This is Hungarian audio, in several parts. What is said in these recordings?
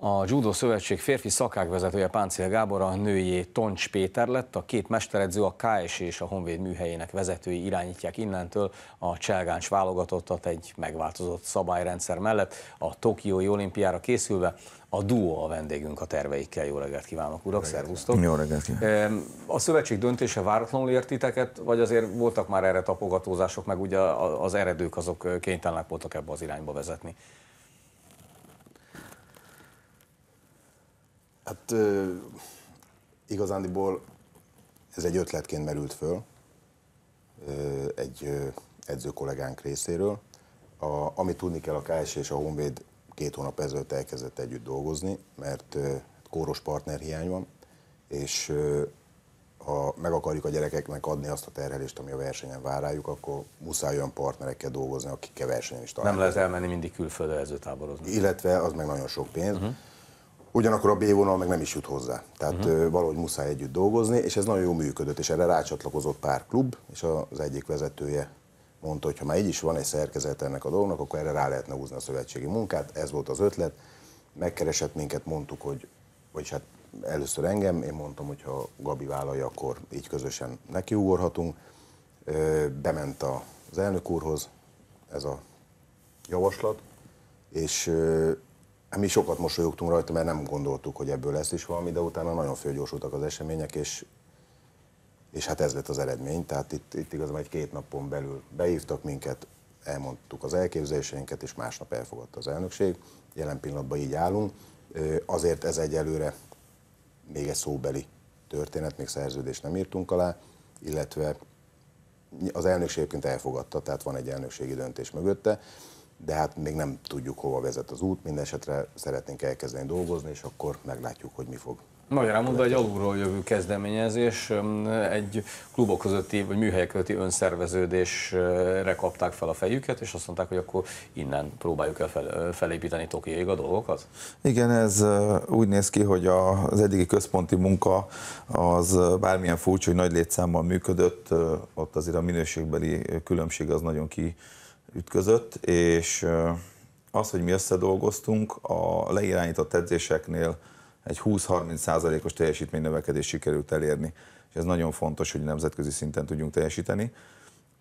A Judo Szövetség férfi szakágvezetője Páncél Gábor, a nőjé Toncs Péter lett, a két mesteredző a KS és a Honvéd műhelyének vezetői irányítják innentől a cselgáns válogatottat egy megváltozott szabályrendszer mellett a Tokiói olimpiára készülve. A duó a vendégünk a terveikkel. Jó reggelt kívánok, urak, szervusztok! Jó reggelt! Kívánok. A szövetség döntése váratlanul értiteket, vagy azért voltak már erre tapogatózások, meg ugye az eredők azok kénytelenek voltak ebbe az irányba vezetni? Hát igazándiból ez egy ötletként merült föl egy ö, edző kollégánk részéről. A, ami tudni kell, a KS és a Honvéd két hónap ezelőtt elkezdett együtt dolgozni, mert ö, kóros partnerhiány van, és ha meg akarjuk a gyerekeknek adni azt a terhelést, ami a versenyen vár rájuk, akkor muszáj olyan partnerekkel dolgozni, akikkel versenyen is találkozunk. Nem lehet elmenni mindig külföldre ezőtáborozni. Illetve az meg nagyon sok pénz. Uh-huh. Ugyanakkor a B vonal meg nem is jut hozzá. Tehát uh-huh. valahogy muszáj együtt dolgozni, és ez nagyon jó működött, és erre rácsatlakozott pár klub, és az egyik vezetője mondta, hogy ha már így is van egy szerkezet ennek a dolognak, akkor erre rá lehetne húzni a szövetségi munkát. Ez volt az ötlet. Megkeresett minket, mondtuk, hogy, vagyis hát először engem, én mondtam, hogy ha Gabi vállalja, akkor így közösen nekiugorhatunk. Bement az elnök úrhoz ez a javaslat, és mi sokat mosolyogtunk rajta, mert nem gondoltuk, hogy ebből lesz is valami, de utána nagyon fölgyorsultak az események, és, és hát ez lett az eredmény. Tehát itt, itt igazából egy két napon belül beívtak minket, elmondtuk az elképzeléseinket, és másnap elfogadta az elnökség. Jelen pillanatban így állunk. Azért ez egyelőre még egy szóbeli történet, még szerződést nem írtunk alá, illetve az elnökség elfogadta, tehát van egy elnökségi döntés mögötte de hát még nem tudjuk, hova vezet az út, minden esetre szeretnénk elkezdeni dolgozni, és akkor meglátjuk, hogy mi fog Magyarán mondva egy alulról jövő kezdeményezés, egy klubok közötti, vagy műhelyek közötti önszerveződésre kapták fel a fejüket, és azt mondták, hogy akkor innen próbáljuk el felépíteni Tokióig a dolgokat? Igen, ez úgy néz ki, hogy az eddigi központi munka az bármilyen furcsa, hogy nagy létszámmal működött, ott azért a minőségbeli különbség az nagyon ki ütközött, és az, hogy mi összedolgoztunk, a leirányított edzéseknél egy 20-30%-os teljesítménynövekedést sikerült elérni, és ez nagyon fontos, hogy nemzetközi szinten tudjunk teljesíteni.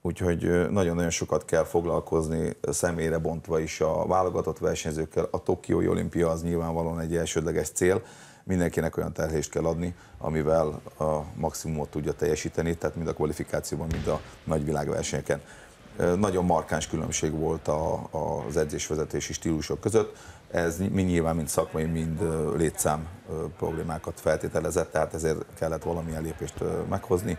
Úgyhogy nagyon-nagyon sokat kell foglalkozni személyre bontva is a válogatott versenyzőkkel. A Tokiói olimpia az nyilvánvalóan egy elsődleges cél, mindenkinek olyan terhést kell adni, amivel a maximumot tudja teljesíteni, tehát mind a kvalifikációban, mind a nagyvilágversenyeken. Nagyon markáns különbség volt a, a, az edzésvezetési stílusok között. Ez mind nyilván mind szakmai, mind létszám problémákat feltételezett, tehát ezért kellett valamilyen lépést meghozni.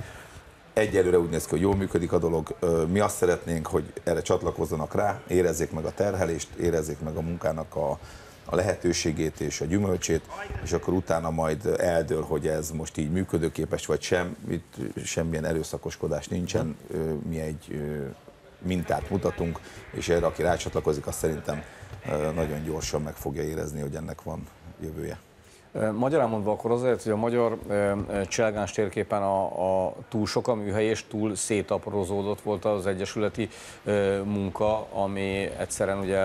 Egyelőre úgy néz ki, hogy jól működik a dolog. Mi azt szeretnénk, hogy erre csatlakozzanak rá, érezzék meg a terhelést, érezzék meg a munkának a, a lehetőségét és a gyümölcsét, és akkor utána majd eldől, hogy ez most így működőképes vagy sem, itt semmilyen erőszakoskodás nincsen, mi egy mintát mutatunk, és erre aki rácsatlakozik, azt szerintem nagyon gyorsan meg fogja érezni, hogy ennek van jövője. Magyarán mondva akkor azért, hogy a magyar cselgáns térképen a, a túl sok a műhely és túl szétaprózódott volt az egyesületi munka, ami egyszerűen ugye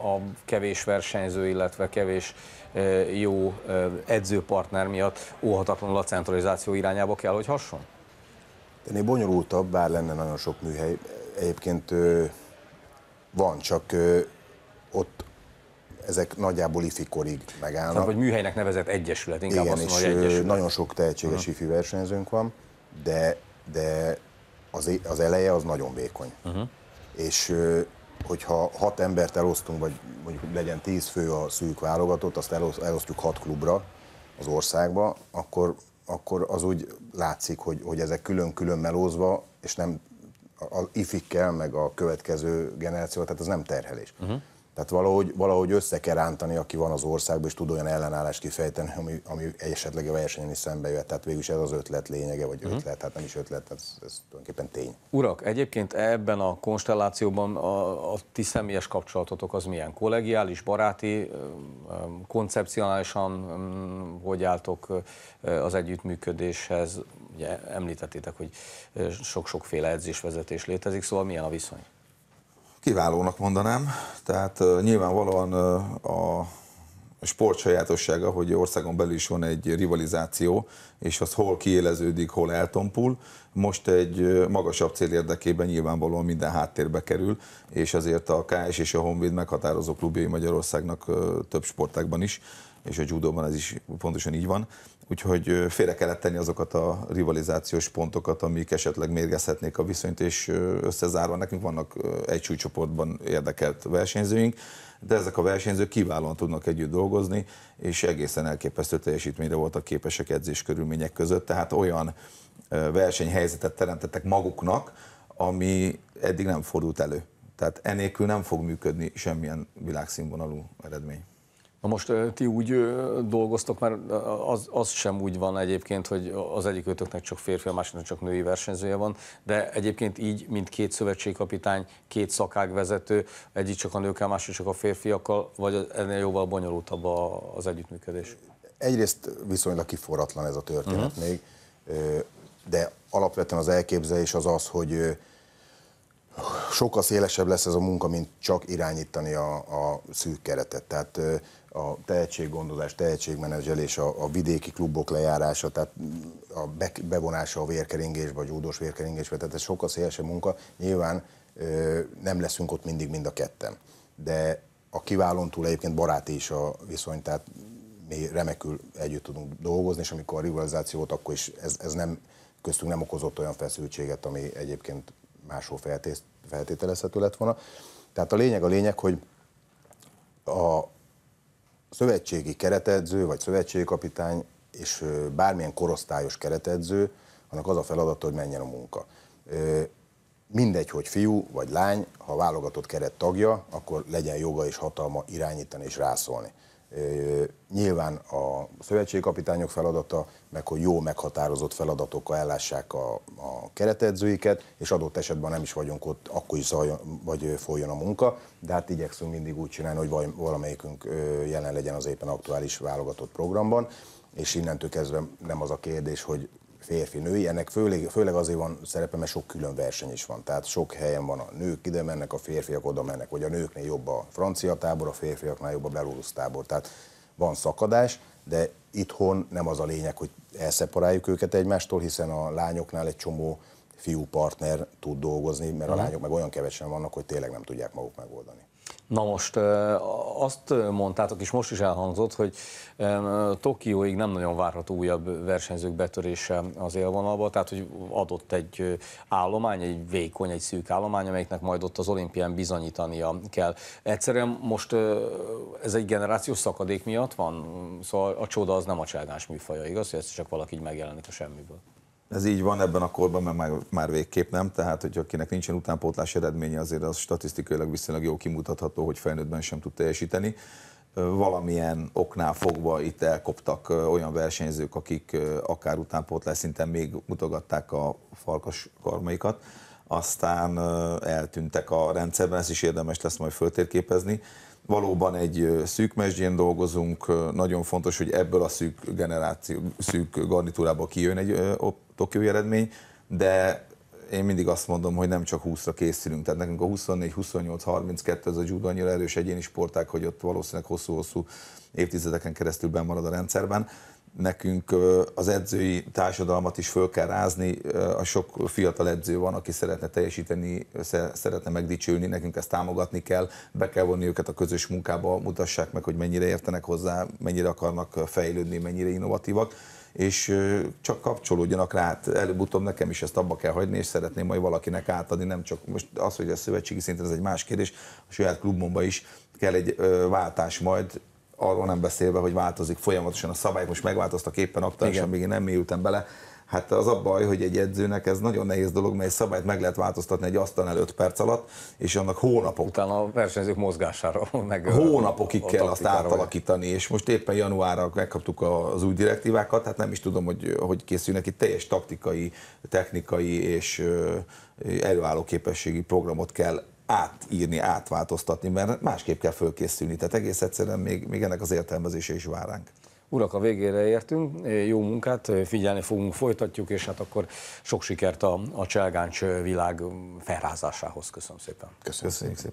a kevés versenyző, illetve kevés jó edzőpartner miatt óhatatlanul a centralizáció irányába kell, hogy hasson? Ennél bonyolultabb, bár lenne nagyon sok műhely, egyébként van, csak ott ezek nagyjából ifikorig megállnak. vagy műhelynek nevezett egyesület, inkább Igen, azt mondom, és hogy egyesület. nagyon sok tehetséges uh-huh. ifi versenyzőnk van, de, de az, az eleje az nagyon vékony. Uh-huh. És hogyha hat embert elosztunk, vagy mondjuk legyen tíz fő a szűk válogatott, azt elosztjuk hat klubra az országba, akkor, akkor az úgy látszik, hogy, hogy ezek külön-külön melózva, és nem az ifikkel, meg a következő generációval, tehát az nem terhelés. Uh-huh. Tehát valahogy, valahogy össze kell rántani, aki van az országban, és tud olyan ellenállást kifejteni, ami, ami esetleg a versenyen is szembe jöhet. Tehát végülis ez az ötlet lényege, vagy uh-huh. ötlet, hát nem is ötlet, ez, ez tulajdonképpen tény. Urak, egyébként ebben a konstellációban a, a ti személyes kapcsolatotok az milyen? Kollegiális, baráti, koncepcionálisan hogy álltok az együttműködéshez? Ugye említettétek, hogy sok-sokféle edzésvezetés létezik, szóval milyen a viszony? Kiválónak mondanám, tehát uh, nyilvánvalóan uh, a sport sajátossága, hogy országon belül is van egy rivalizáció, és az hol kiéleződik, hol eltompul. Most egy magasabb cél érdekében nyilvánvalóan minden háttérbe kerül, és azért a KS és a Honvéd meghatározó klubjai Magyarországnak több sportákban is és a judóban ez is pontosan így van. Úgyhogy félre kellett tenni azokat a rivalizációs pontokat, amik esetleg mérgezhetnék a viszonyt, és összezárva nekünk vannak egy súlycsoportban érdekelt versenyzőink, de ezek a versenyzők kiválóan tudnak együtt dolgozni, és egészen elképesztő teljesítményre voltak képesek edzés körülmények között, tehát olyan versenyhelyzetet teremtettek maguknak, ami eddig nem fordult elő. Tehát enélkül nem fog működni semmilyen világszínvonalú eredmény. Na most ti úgy dolgoztok, mert az, az sem úgy van egyébként, hogy az egyik ötöknek csak férfi, a másiknak csak női versenyzője van, de egyébként így, mint két szövetségkapitány, két szakágvezető, egyik csak a nőkkel, másik csak a férfiakkal, vagy ennél jóval bonyolultabb az együttműködés? Egyrészt viszonylag kiforratlan ez a történet uh-huh. még, de alapvetően az elképzelés az az, hogy sokkal szélesebb lesz ez a munka, mint csak irányítani a, a szűk keretet. Tehát a tehetséggondozás, tehetségmenedzselés, a, a vidéki klubok lejárása, tehát a be, bevonása a vérkeringésbe, a gyúdós vérkeringésbe, tehát ez sokkal szélesebb munka. Nyilván nem leszünk ott mindig mind a ketten. De a kiválón túl egyébként baráti is a viszony, tehát mi remekül együtt tudunk dolgozni, és amikor a rivalizációt, akkor is ez, ez nem köztünk nem okozott olyan feszültséget, ami egyébként máshol feltételezhető lett volna. Tehát a lényeg a lényeg, hogy a szövetségi keretedző, vagy szövetségi kapitány, és bármilyen korosztályos keretedző, annak az a feladata, hogy menjen a munka. Mindegy, hogy fiú vagy lány, ha válogatott keret tagja, akkor legyen joga és hatalma irányítani és rászólni. Nyilván a szövetségi kapitányok feladata, meg hogy jó meghatározott feladatokkal ellássák a, a keretedzőiket, és adott esetben nem is vagyunk ott, akkor is zajon, vagy folyjon a munka, de hát igyekszünk mindig úgy csinálni, hogy valamelyikünk jelen legyen az éppen aktuális válogatott programban, és innentől kezdve nem az a kérdés, hogy férfi, női. Ennek főleg, főleg azért van szerepe, mert sok külön verseny is van. Tehát sok helyen van a nők ide mennek, a férfiak oda mennek, hogy a nőknél jobb a francia tábor, a férfiaknál jobb a belorusz tábor. Tehát van szakadás, de itthon nem az a lényeg, hogy elszeparáljuk őket egymástól, hiszen a lányoknál egy csomó fiú partner tud dolgozni, mert a mhm. lányok meg olyan kevesen vannak, hogy tényleg nem tudják maguk megoldani. Na most azt mondtátok, és most is elhangzott, hogy Tokióig nem nagyon várható újabb versenyzők betörése az élvonalba, tehát hogy adott egy állomány, egy vékony, egy szűk állomány, amelyiknek majd ott az olimpián bizonyítania kell. Egyszerűen most ez egy generációs szakadék miatt van, szóval a csoda az nem a cságás műfaja, igaz, hogy ez csak valaki így megjelenik a semmiből. Ez így van ebben a korban, mert már, már végképp nem, tehát hogy akinek nincsen utánpótlás eredménye, azért az statisztikailag viszonylag jó kimutatható, hogy felnőttben sem tud teljesíteni. Valamilyen oknál fogva itt elkoptak olyan versenyzők, akik akár utánpótlás szinten még mutogatták a farkas karmaikat, aztán eltűntek a rendszerben, ez is érdemes lesz majd föltérképezni valóban egy szűk mesdjén dolgozunk, nagyon fontos, hogy ebből a szűk generáció, szűk garnitúrából kijön egy tokiói eredmény, de én mindig azt mondom, hogy nem csak 20-ra készülünk, tehát nekünk a 24, 28, 32, ez a judo annyira erős egyéni sporták, hogy ott valószínűleg hosszú-hosszú évtizedeken keresztül marad a rendszerben, nekünk az edzői társadalmat is föl kell rázni, a sok fiatal edző van, aki szeretne teljesíteni, szeretne megdicsülni, nekünk ezt támogatni kell, be kell vonni őket a közös munkába, mutassák meg, hogy mennyire értenek hozzá, mennyire akarnak fejlődni, mennyire innovatívak és csak kapcsolódjanak rá. Hát előbb-utóbb nekem is ezt abba kell hagyni, és szeretném majd valakinek átadni, nem csak most az, hogy a szövetségi szinten, ez egy más kérdés, a saját klubomba is kell egy váltás majd, arról nem beszélve, hogy változik folyamatosan a szabályok, most megváltoztak éppen aktuálisan, még én nem mélyültem bele, Hát az a baj, hogy egy edzőnek ez nagyon nehéz dolog, mert egy szabályt meg lehet változtatni egy asztal előtt perc alatt, és annak hónapok. Utána a versenyzők mozgására meg. Hónapokig a, kell azt átalakítani, vagy. és most éppen januárra megkaptuk az új direktívákat, hát nem is tudom, hogy, hogy készülnek itt teljes taktikai, technikai és előálló képességi programot kell átírni, átváltoztatni, mert másképp kell fölkészülni. Tehát egész egyszerűen még, még ennek az értelmezése is vár ránk. Urak, a végére értünk, jó munkát, figyelni fogunk, folytatjuk, és hát akkor sok sikert a, a Cselgáncs világ felrázásához. Köszönöm szépen. Köszönjük, szépen.